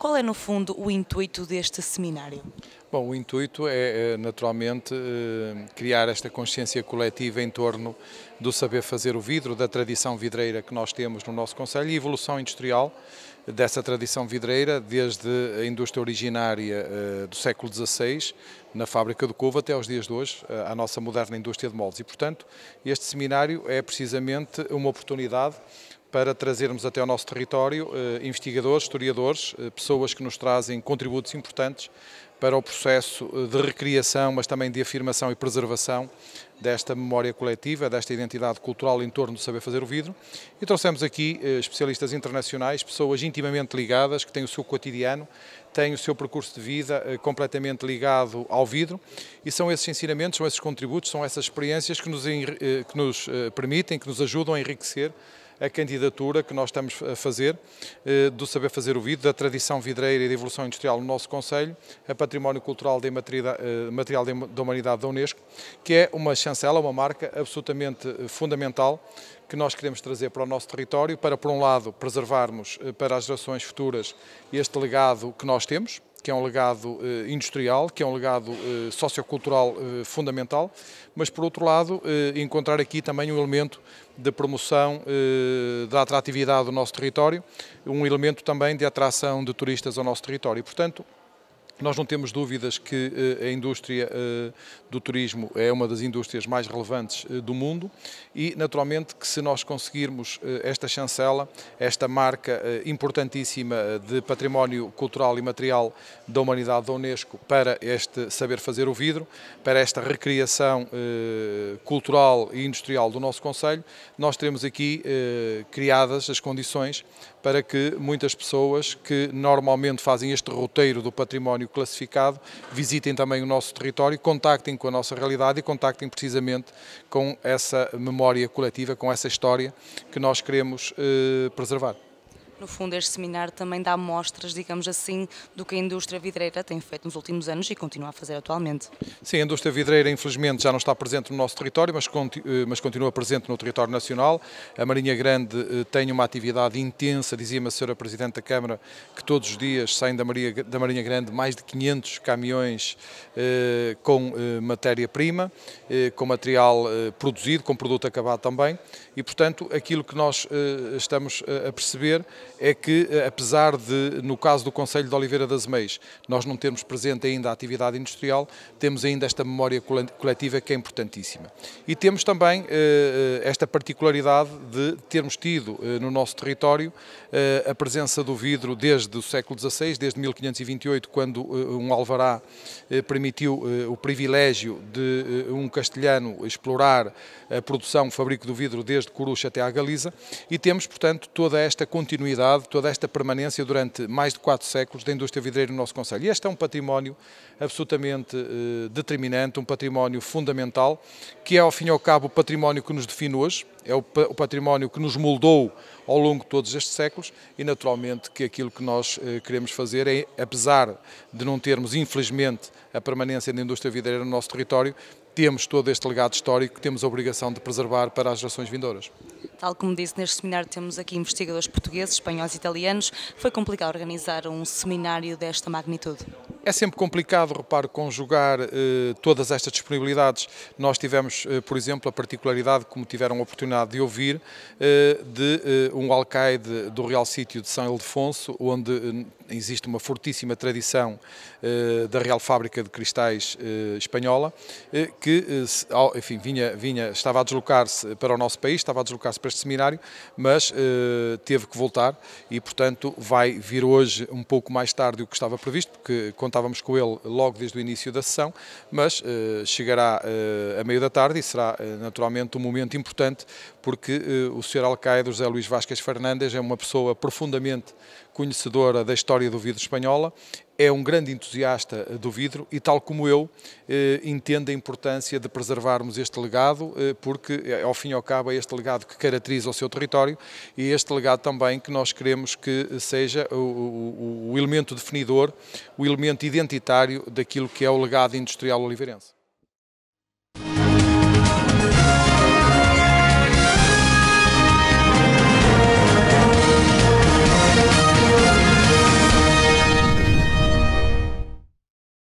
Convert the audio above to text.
Qual é, no fundo, o intuito deste seminário? Bom, o intuito é, é naturalmente, eh, criar esta consciência coletiva em torno do saber fazer o vidro, da tradição vidreira que nós temos no nosso Conselho e evolução industrial dessa tradição vidreira, desde a indústria originária eh, do século XVI, na fábrica do Covo, até aos dias de hoje, eh, à nossa moderna indústria de moldes. E, portanto, este seminário é precisamente uma oportunidade para trazermos até ao nosso território eh, investigadores, historiadores, eh, pessoas que nos trazem contributos importantes para o processo eh, de recriação, mas também de afirmação e preservação desta memória coletiva, desta identidade cultural em torno do saber fazer o vidro. E trouxemos aqui especialistas internacionais, pessoas intimamente ligadas, que têm o seu cotidiano, têm o seu percurso de vida completamente ligado ao vidro. E são esses ensinamentos, são esses contributos, são essas experiências que nos, que nos permitem, que nos ajudam a enriquecer a candidatura que nós estamos a fazer eh, do saber fazer o vidro, da tradição vidreira e da evolução industrial no nosso Conselho, a Património Cultural de eh, Material da Humanidade da Unesco, que é uma chancela, uma marca absolutamente eh, fundamental que nós queremos trazer para o nosso território, para, por um lado, preservarmos para as gerações futuras este legado que nós temos, que é um legado eh, industrial, que é um legado eh, sociocultural eh, fundamental, mas por outro lado encontrar aqui também um elemento de promoção da atratividade do nosso território, um elemento também de atração de turistas ao nosso território. Portanto, nós não temos dúvidas que eh, a indústria eh, do turismo é uma das indústrias mais relevantes eh, do mundo e, naturalmente, que se nós conseguirmos esta chancela, esta marca importantíssima de património cultural e material da humanidade da Unesco para este saber fazer o vidro, para esta recriação cultural e industrial do nosso Conselho, nós teremos aqui criadas as condições para que muitas pessoas que normalmente fazem este roteiro do património classificado, visitem também o nosso território, contactem com a nossa realidade e contactem precisamente com essa memória coletiva, com essa história que nós queremos eh, preservar. No fundo, este seminário também dá mostras, digamos assim, do que a indústria vidreira tem feito nos últimos anos e continua a fazer atualmente. Sim, a indústria vidreira, infelizmente, já não está presente no nosso território, mas, eh, mas continua presente no território nacional. A Marinha Grande eh, tem uma atividade intensa, dizia-me a senhora Presidente da Câmara, que todos os dias saem da, Maria, da Marinha Grande mais de 500 caminhões eh, com eh, matéria-prima, eh, com material eh, produzido, com produto acabado também, e, portanto, aquilo que nós estamos a perceber é que, eh, apesar de, no caso do Conselho de Oliveira das Meias, nós não termos presente ainda a atividade industrial, temos ainda esta memória coletiva que é importantíssima. E temos também eh, eh, esta particularidade de termos tido eh, no nosso território eh, a presença do vidro desde o século XVI, desde 1528, quando eh, um alvará permitiu o privilégio de um castelhano explorar a produção, o fabrico do vidro desde Coruxa até à Galiza, e temos, portanto, toda esta continuidade continuidade, toda esta permanência durante mais de quatro séculos da indústria vidreira no nosso Conselho. E este é um património absolutamente eh, determinante, um património fundamental, que é, ao fim e ao cabo, o património que nos define hoje, é o, património que nos moldou ao longo de todos estes séculos e, naturalmente, que aquilo que nós eh, queremos fazer é, apesar de não termos, infelizmente, a permanência da indústria vidreira no nosso território, temos todo este legado histórico que temos a obrigação de preservar para as gerações vindouras. Tal como disse, neste seminário temos aqui investigadores portugueses, espanhóis e italianos. Foi complicado organizar um seminário desta magnitude? É sempre complicado, reparo, conjugar eh, todas estas disponibilidades. Nós tivemos, eh, por exemplo, a particularidade, como tiveram a oportunidade de ouvir, eh, de eh, um alcaide do Real Sítio de São Ildefonso, onde eh, existe uma fortíssima tradição eh, da Real Fábrica de Cristais espanhola, que enfim, vinha, vinha, estava a deslocar-se para o nosso país, estava a deslocar-se para este seminário, mas teve que voltar e, portanto, vai vir hoje um pouco mais tarde do que estava previsto, porque contávamos com ele logo desde o início da sessão, mas eh, chegará eh, a meio da tarde e será eh, naturalmente um momento importante porque o Sr. Alcaide, José Luís Vasquez Fernandes, é uma pessoa profundamente conhecedora da história do vidro espanhola, é um grande entusiasta do vidro e, tal como eu, eh, entende a importância de preservarmos este legado, eh, porque, eh, ao fim e ao cabo, é este legado que caracteriza o seu território e este legado também que nós queremos que seja o, o, o elemento definidor, o elemento identitário daquilo que é o legado industrial oliveirense.